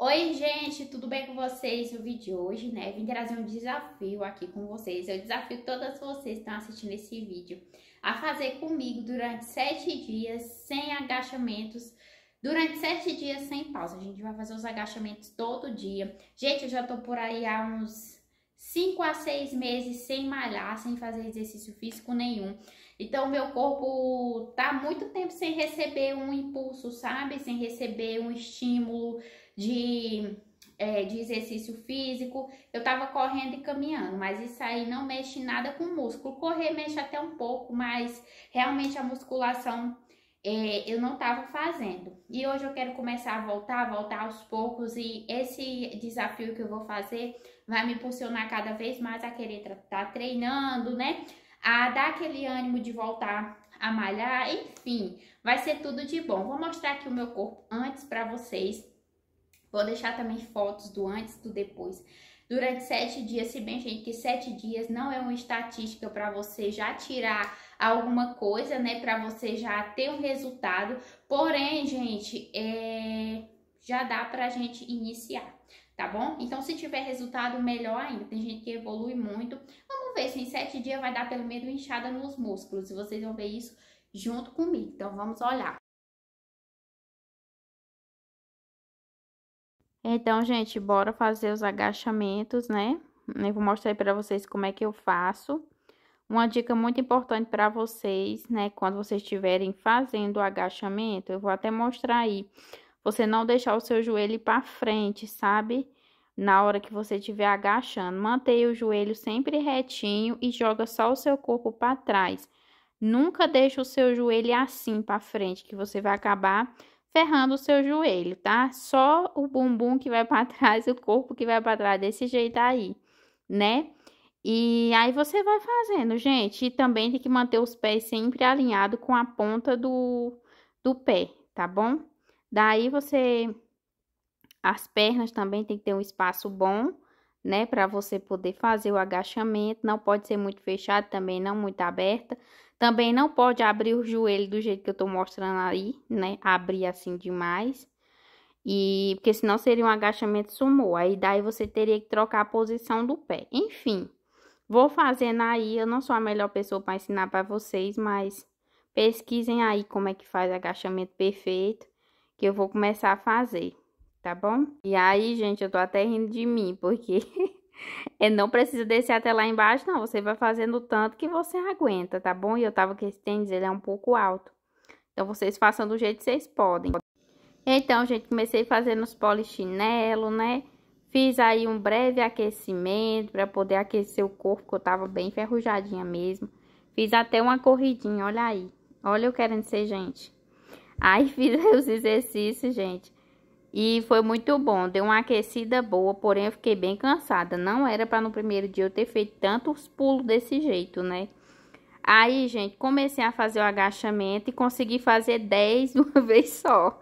Oi, gente, tudo bem com vocês? O vídeo de hoje, né? Vim trazer um desafio aqui com vocês. Eu desafio todas vocês que estão assistindo esse vídeo a fazer comigo durante sete dias sem agachamentos. Durante sete dias sem pausa. A gente vai fazer os agachamentos todo dia. Gente, eu já tô por aí há uns cinco a seis meses sem malhar, sem fazer exercício físico nenhum. Então, meu corpo tá muito tempo sem receber um impulso, sabe? Sem receber um estímulo de, é, de exercício físico, eu tava correndo e caminhando, mas isso aí não mexe nada com o músculo. Correr mexe até um pouco, mas realmente a musculação é, eu não estava fazendo. E hoje eu quero começar a voltar, voltar aos poucos, e esse desafio que eu vou fazer vai me impulsionar cada vez mais a querer estar tá treinando, né? A dar aquele ânimo de voltar a malhar, enfim, vai ser tudo de bom. Vou mostrar aqui o meu corpo antes para vocês Vou deixar também fotos do antes do depois. Durante sete dias, se bem, gente, que sete dias não é uma estatística para você já tirar alguma coisa, né? Para você já ter um resultado. Porém, gente, é... já dá pra gente iniciar, tá bom? Então, se tiver resultado, melhor ainda. Tem gente que evolui muito. Vamos ver se em sete dias vai dar pelo menos inchada nos músculos. E vocês vão ver isso junto comigo. Então, vamos olhar. Então, gente, bora fazer os agachamentos, né? Eu vou mostrar aí pra vocês como é que eu faço. Uma dica muito importante para vocês, né? Quando vocês estiverem fazendo o agachamento, eu vou até mostrar aí. Você não deixar o seu joelho para frente, sabe? Na hora que você estiver agachando, mantenha o joelho sempre retinho e joga só o seu corpo para trás. Nunca deixe o seu joelho assim para frente, que você vai acabar ferrando o seu joelho, tá? Só o bumbum que vai para trás, o corpo que vai para trás desse jeito aí, né? E aí você vai fazendo, gente. E também tem que manter os pés sempre alinhado com a ponta do, do pé, tá bom? Daí você as pernas também tem que ter um espaço bom, né, para você poder fazer o agachamento. Não pode ser muito fechado também, não muito aberta também não pode abrir o joelho do jeito que eu tô mostrando aí, né? Abrir assim demais. E porque senão seria um agachamento sumô. Aí daí você teria que trocar a posição do pé. Enfim, vou fazendo aí. Eu não sou a melhor pessoa para ensinar para vocês, mas pesquisem aí como é que faz agachamento perfeito, que eu vou começar a fazer, tá bom? E aí, gente, eu tô até rindo de mim, porque É, não precisa descer até lá embaixo, não. Você vai fazendo tanto que você aguenta, tá bom? E eu tava com esse tênis, ele é um pouco alto. Então, vocês façam do jeito que vocês podem. Então, gente, comecei fazendo os polichinelo, né? Fiz aí um breve aquecimento para poder aquecer o corpo, que eu tava bem ferrujadinha mesmo. Fiz até uma corridinha, olha aí. Olha eu querendo ser gente. Aí fiz os exercícios, gente. E foi muito bom, deu uma aquecida boa, porém eu fiquei bem cansada. Não era para no primeiro dia eu ter feito tantos pulos desse jeito, né? Aí, gente, comecei a fazer o agachamento e consegui fazer 10 de uma vez só.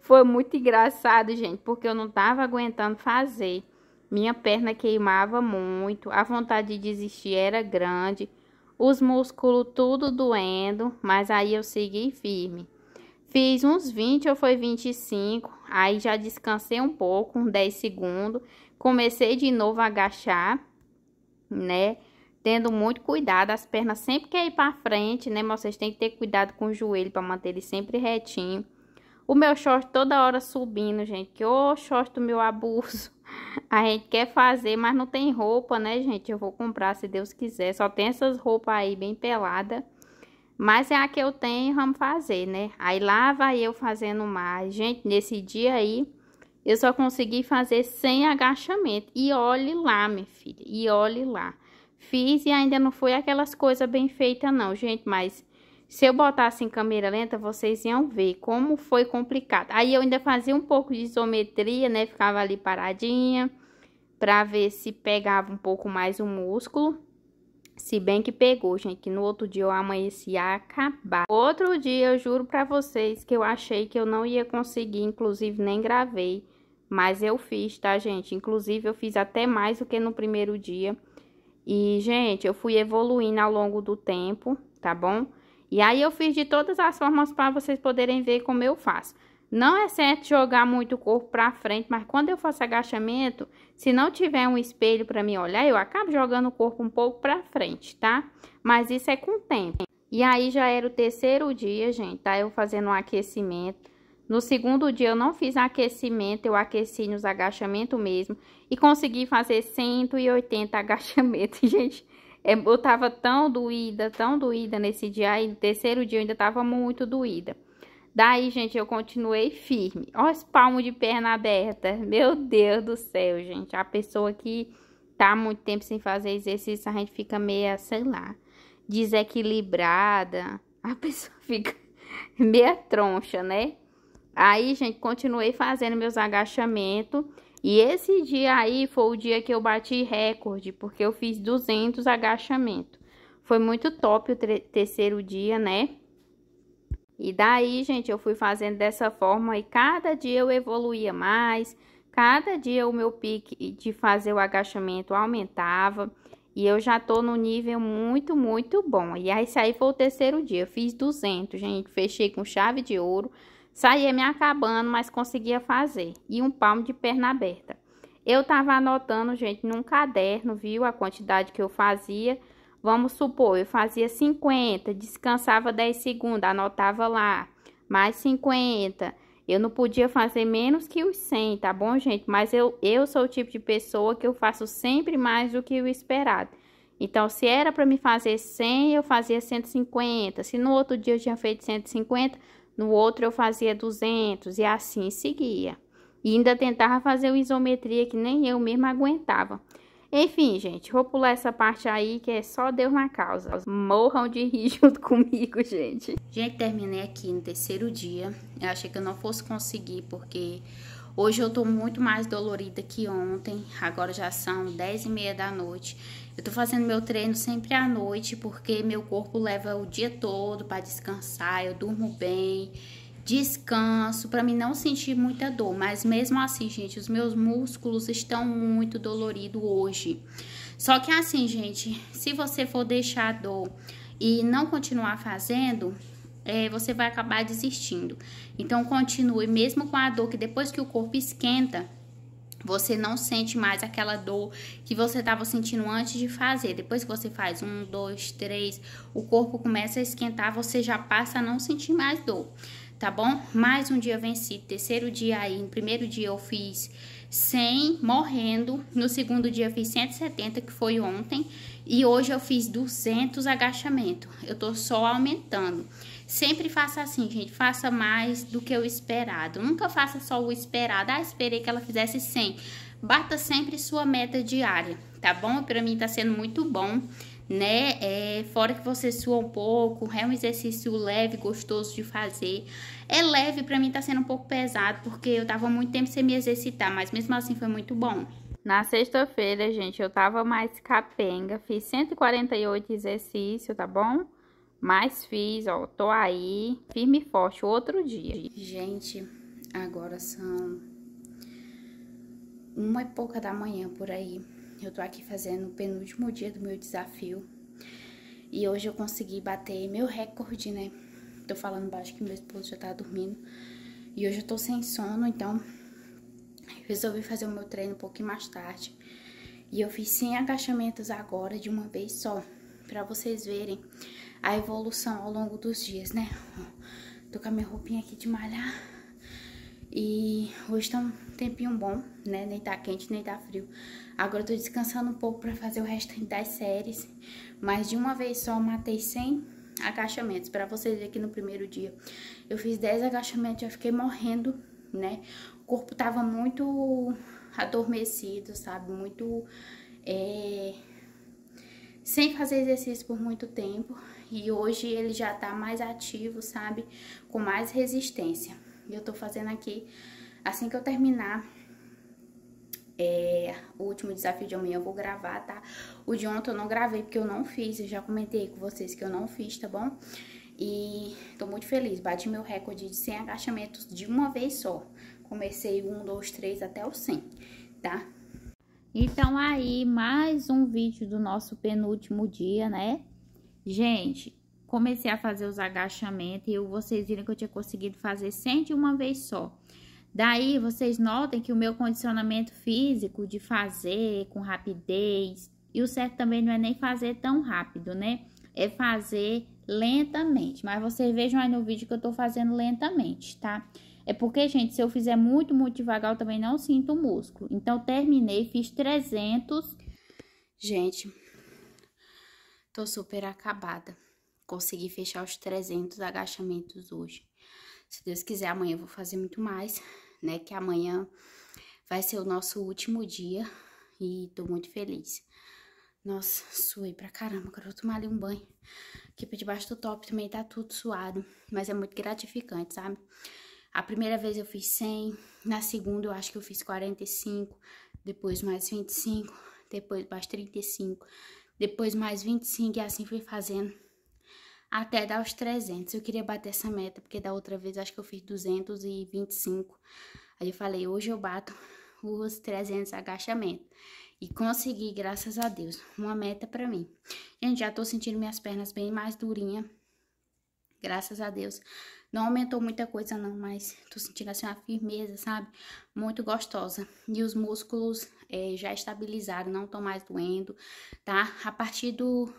Foi muito engraçado, gente, porque eu não tava aguentando fazer. Minha perna queimava muito, a vontade de desistir era grande, os músculos tudo doendo, mas aí eu segui firme. Fiz uns 20 ou foi 25, aí já descansei um pouco, uns 10 segundos. Comecei de novo a agachar, né? Tendo muito cuidado, as pernas sempre querem ir para frente, né? Mas vocês têm que ter cuidado com o joelho para manter ele sempre retinho. O meu short toda hora subindo, gente. Que ô short do meu abuso. A gente quer fazer, mas não tem roupa, né, gente? Eu vou comprar se Deus quiser. Só tem essas roupas aí bem pelada. Mas é a que eu tenho, vamos fazer, né? Aí lá vai eu fazendo mais. Gente, nesse dia aí, eu só consegui fazer sem agachamento. E olhe lá, minha filha, e olhe lá. Fiz e ainda não foi aquelas coisas bem feitas não, gente, mas... Se eu botasse em câmera lenta, vocês iam ver como foi complicado. Aí eu ainda fazia um pouco de isometria, né? Ficava ali paradinha para ver se pegava um pouco mais o músculo. Se bem que pegou, gente, que no outro dia eu amanheci a acabar. Outro dia, eu juro pra vocês que eu achei que eu não ia conseguir, inclusive nem gravei. Mas eu fiz, tá, gente? Inclusive, eu fiz até mais do que no primeiro dia. E, gente, eu fui evoluindo ao longo do tempo, tá bom? E aí, eu fiz de todas as formas para vocês poderem ver como eu faço. Não é certo jogar muito o corpo para frente, mas quando eu faço agachamento, se não tiver um espelho para me olhar, eu acabo jogando o corpo um pouco para frente, tá? Mas isso é com o tempo. E aí já era o terceiro dia, gente, tá? Eu fazendo um aquecimento. No segundo dia eu não fiz aquecimento, eu aqueci nos agachamentos mesmo e consegui fazer 180 agachamentos, gente. É, eu tava tão doída, tão doída nesse dia, e no terceiro dia eu ainda tava muito doída. Daí, gente, eu continuei firme. Ó esse palmo de perna aberta. Meu Deus do céu, gente. A pessoa que tá muito tempo sem fazer exercício, a gente fica meio, sei lá, desequilibrada. A pessoa fica meia troncha, né? Aí, gente, continuei fazendo meus agachamentos. E esse dia aí foi o dia que eu bati recorde, porque eu fiz 200 agachamentos. Foi muito top o terceiro dia, né? E daí, gente, eu fui fazendo dessa forma e cada dia eu evoluía mais, cada dia o meu pique de fazer o agachamento aumentava. E eu já tô no nível muito, muito bom. E aí, esse aí foi o terceiro dia. Eu fiz 200, gente. Fechei com chave de ouro. Saía me acabando, mas conseguia fazer. E um palmo de perna aberta. Eu tava anotando, gente, num caderno, viu? A quantidade que eu fazia. Vamos supor, eu fazia 50, descansava 10 segundos, anotava lá, mais 50. Eu não podia fazer menos que os 100, tá bom, gente? Mas eu, eu sou o tipo de pessoa que eu faço sempre mais do que o esperado. Então, se era para me fazer 100, eu fazia 150. Se no outro dia eu tinha feito 150, no outro eu fazia 200 e assim seguia. E ainda tentava fazer o isometria que nem eu mesma aguentava. Enfim, gente, vou pular essa parte aí que é só Deus na causa. Morram de rir junto comigo, gente. Gente, terminei aqui no terceiro dia. Eu achei que eu não fosse conseguir, porque hoje eu tô muito mais dolorida que ontem. Agora já são dez e meia da noite. Eu tô fazendo meu treino sempre à noite, porque meu corpo leva o dia todo para descansar, eu durmo bem descanso, para mim não sentir muita dor, mas mesmo assim, gente, os meus músculos estão muito doloridos hoje. Só que assim, gente, se você for deixar a dor e não continuar fazendo, é, você vai acabar desistindo. Então, continue, mesmo com a dor, que depois que o corpo esquenta, você não sente mais aquela dor que você estava sentindo antes de fazer. Depois que você faz um, dois, três, o corpo começa a esquentar, você já passa a não sentir mais dor tá bom? Mais um dia vencido terceiro dia aí, no primeiro dia eu fiz 100, morrendo, no segundo dia eu fiz 170, que foi ontem, e hoje eu fiz 200 agachamento, eu tô só aumentando. Sempre faça assim, gente, faça mais do que o esperado, nunca faça só o esperado, ah, esperei que ela fizesse 100, bata sempre sua meta diária, tá bom? Pra mim tá sendo muito bom, né? É, fora que você sua um pouco, é um exercício leve, gostoso de fazer. É leve, para mim tá sendo um pouco pesado, porque eu tava muito tempo sem me exercitar, mas mesmo assim foi muito bom. Na sexta-feira, gente, eu tava mais capenga, fiz 148 exercícios, tá bom? Mas fiz, ó, tô aí, firme e forte, outro dia. Gente, agora são uma e pouca da manhã por aí. Eu tô aqui fazendo o penúltimo dia do meu desafio. E hoje eu consegui bater meu recorde, né? Tô falando baixo que meu esposo já tá dormindo. E hoje eu tô sem sono, então resolvi fazer o meu treino um pouquinho mais tarde. E eu fiz 100 agachamentos agora de uma vez só, pra vocês verem a evolução ao longo dos dias, né? Tô com a minha roupinha aqui de malhar. E hoje estamos tempinho bom, né? Nem tá quente, nem tá frio. Agora eu tô descansando um pouco pra fazer o restante das séries. Mas de uma vez só matei 100 agachamentos. Pra vocês verem que no primeiro dia eu fiz 10 agachamentos, já fiquei morrendo, né? O corpo tava muito adormecido, sabe? Muito... É... Sem fazer exercício por muito tempo. E hoje ele já tá mais ativo, sabe? Com mais resistência. E eu tô fazendo aqui Assim que eu terminar é, o último desafio de amanhã eu vou gravar, tá? O de ontem eu não gravei porque eu não fiz, eu já comentei com vocês que eu não fiz, tá bom? E tô muito feliz, bati meu recorde de 100 agachamentos de uma vez só. Comecei 1, 2, 3 até o 100, tá? Então aí, mais um vídeo do nosso penúltimo dia, né? Gente, comecei a fazer os agachamentos e vocês viram que eu tinha conseguido fazer 100 de uma vez só. Daí vocês notem que o meu condicionamento físico de fazer com rapidez, e o certo também não é nem fazer tão rápido, né? É fazer lentamente. Mas vocês vejam aí no vídeo que eu tô fazendo lentamente, tá? É porque, gente, se eu fizer muito, muito devagar, eu também não sinto o músculo. Então, terminei, fiz 300. Gente, tô super acabada. Consegui fechar os 300 agachamentos hoje. Se Deus quiser, amanhã eu vou fazer muito mais né? Que amanhã vai ser o nosso último dia e tô muito feliz. Nossa, suei pra caramba, quero eu vou tomar ali um banho. Aqui por debaixo do top também tá tudo suado, mas é muito gratificante, sabe? A primeira vez eu fiz 100, na segunda eu acho que eu fiz 45, depois mais 25, depois mais 35, depois mais 25 e assim fui fazendo até dar os 300. Eu queria bater essa meta, porque da outra vez acho que eu fiz 225. Aí eu falei, hoje eu bato os 300 agachamentos. E consegui, graças a Deus, uma meta para mim. Gente, já tô sentindo minhas pernas bem mais durinha. Graças a Deus. Não aumentou muita coisa não, mas tô sentindo assim uma firmeza, sabe? Muito gostosa. E os músculos é, já estabilizaram, não estão mais doendo, tá? A partir do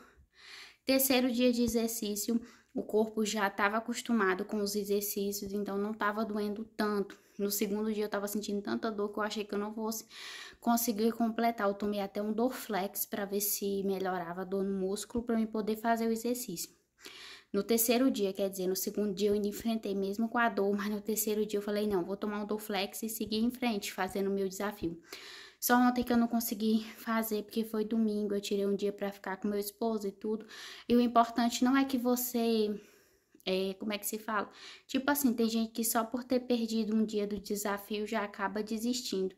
Terceiro dia de exercício, o corpo já estava acostumado com os exercícios, então não estava doendo tanto. No segundo dia eu estava sentindo tanta dor que eu achei que eu não fosse conseguir completar. Eu tomei até um Dorflex para ver se melhorava a dor no músculo para eu poder fazer o exercício. No terceiro dia, quer dizer, no segundo dia eu me enfrentei mesmo com a dor, mas no terceiro dia eu falei, não, vou tomar um Dorflex e seguir em frente, fazendo o meu desafio. Só ontem que eu não consegui fazer, porque foi domingo, eu tirei um dia para ficar com meu esposo e tudo. E o importante não é que você. É, como é que se fala? Tipo assim, tem gente que só por ter perdido um dia do desafio já acaba desistindo.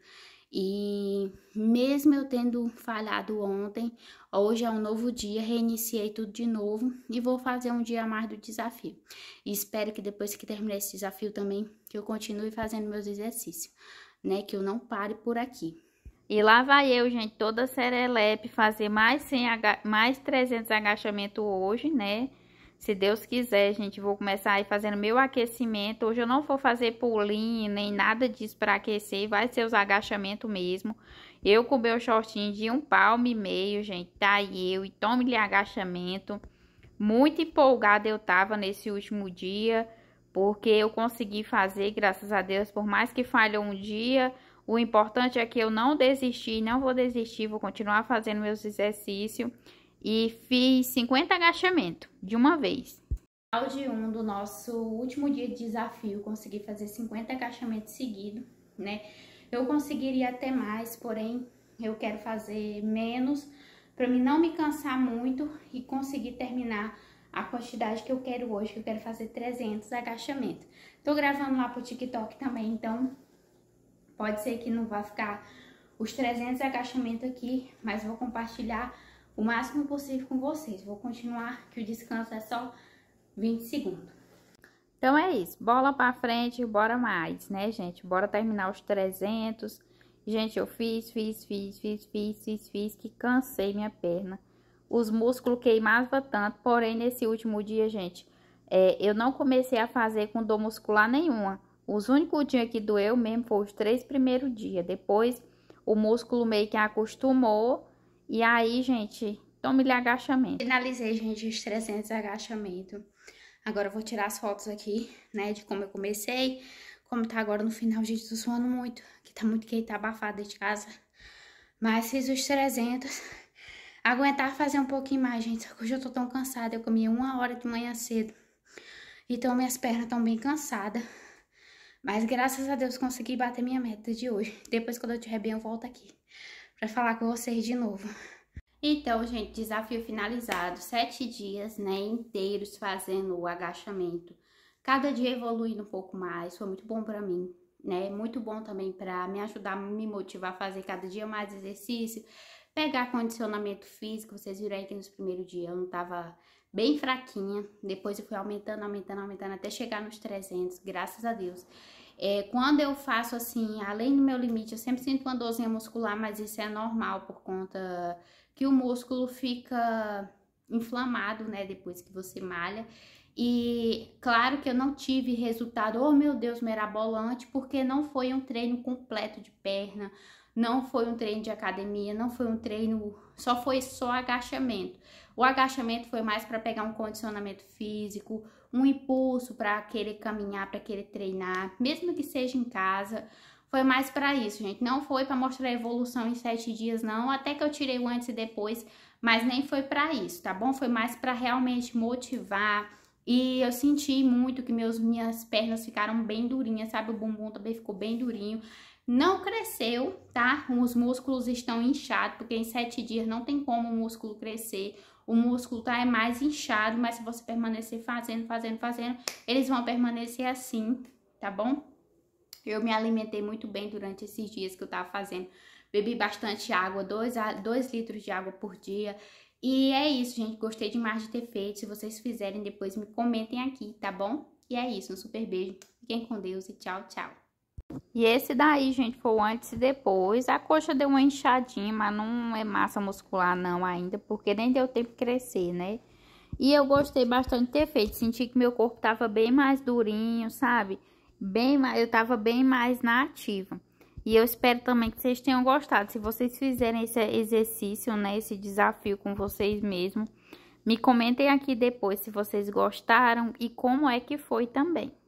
E mesmo eu tendo falhado ontem, hoje é um novo dia, reiniciei tudo de novo e vou fazer um dia a mais do desafio. E espero que depois que terminar esse desafio também, que eu continue fazendo meus exercícios, né? Que eu não pare por aqui. E lá vai eu, gente, toda serelepe, fazer mais, 100, mais 300 agachamento hoje, né? Se Deus quiser, gente, vou começar aí fazendo meu aquecimento. Hoje eu não vou fazer pulinho, nem nada disso pra aquecer, vai ser os agachamentos mesmo. Eu com meu shortinho de um palmo e meio, gente, tá aí eu e tome-lhe agachamento. Muito empolgada eu tava nesse último dia, porque eu consegui fazer, graças a Deus, por mais que falhou um dia... O importante é que eu não desisti, não vou desistir, vou continuar fazendo meus exercícios. E fiz 50 agachamentos de uma vez. Ao de um do nosso último dia de desafio, consegui fazer 50 agachamentos seguidos, né? Eu conseguiria até mais, porém eu quero fazer menos para mim não me cansar muito e conseguir terminar a quantidade que eu quero hoje, que eu quero fazer 300 agachamentos. Tô gravando lá pro TikTok também, então Pode ser que não vá ficar os 300 agachamentos aqui, mas vou compartilhar o máximo possível com vocês. Vou continuar que o descanso é só 20 segundos. Então é isso, bola pra frente, bora mais, né, gente? Bora terminar os 300. Gente, eu fiz, fiz, fiz, fiz, fiz, fiz, fiz, que cansei minha perna. Os músculos queimavam tanto, porém, nesse último dia, gente, é, eu não comecei a fazer com dor muscular nenhuma. Os únicos dias que doeu mesmo foi os três primeiros dias. Depois, o músculo meio que acostumou. E aí, gente, tome-lhe agachamento. Finalizei, gente, os 300 agachamento. Agora eu vou tirar as fotos aqui, né, de como eu comecei. Como tá agora no final, gente, tô suando muito. Que tá muito quente, tá abafado dentro de casa. Mas fiz os 300. Aguentar fazer um pouquinho mais, gente. Só que hoje eu tô tão cansada. Eu comi uma hora de manhã cedo. Então, minhas pernas estão bem cansadas. Mas graças a Deus consegui bater minha meta de hoje. Depois, quando eu tiver bem, eu volto aqui pra falar com vocês de novo. Então, gente, desafio finalizado. Sete dias, né, inteiros fazendo o agachamento. Cada dia evoluindo um pouco mais. Foi muito bom pra mim, né? Muito bom também pra me ajudar, me motivar a fazer cada dia mais exercício. Pegar condicionamento físico. Vocês viram aí que nos primeiros dias eu não tava bem fraquinha. Depois eu fui aumentando, aumentando, aumentando até chegar nos 300, graças a Deus. É, quando eu faço assim, além do meu limite, eu sempre sinto uma dorzinha muscular, mas isso é normal por conta que o músculo fica inflamado, né, depois que você malha. E claro que eu não tive resultado, oh meu Deus, mirabolante, porque não foi um treino completo de perna, não foi um treino de academia, não foi um treino, só foi só agachamento. O agachamento foi mais para pegar um condicionamento físico, um impulso para querer caminhar, para querer treinar, mesmo que seja em casa. Foi mais para isso, gente. Não foi para mostrar evolução em sete dias, não. Até que eu tirei o antes e depois, mas nem foi para isso, tá bom? Foi mais para realmente motivar. E eu senti muito que meus, minhas pernas ficaram bem durinhas, sabe? O bumbum também ficou bem durinho não cresceu, tá? Os músculos estão inchados, porque em sete dias não tem como o músculo crescer. O músculo tá é mais inchado, mas se você permanecer fazendo, fazendo, fazendo, eles vão permanecer assim, tá bom? Eu me alimentei muito bem durante esses dias que eu tava fazendo. Bebi bastante água, 2 dois, dois litros de água por dia. E é isso, gente. Gostei demais de ter feito. Se vocês fizerem, depois me comentem aqui, tá bom? E é isso. Um super beijo. Fiquem com Deus e tchau, tchau. E esse daí, gente, foi o antes e depois. A coxa deu uma inchadinha, mas não é massa muscular não ainda, porque nem deu tempo de crescer, né? E eu gostei bastante de ter feito, senti que meu corpo tava bem mais durinho, sabe? Bem mais, eu tava bem mais na ativa. E eu espero também que vocês tenham gostado. Se vocês fizerem esse exercício, né, esse desafio com vocês mesmos, me comentem aqui depois se vocês gostaram e como é que foi também.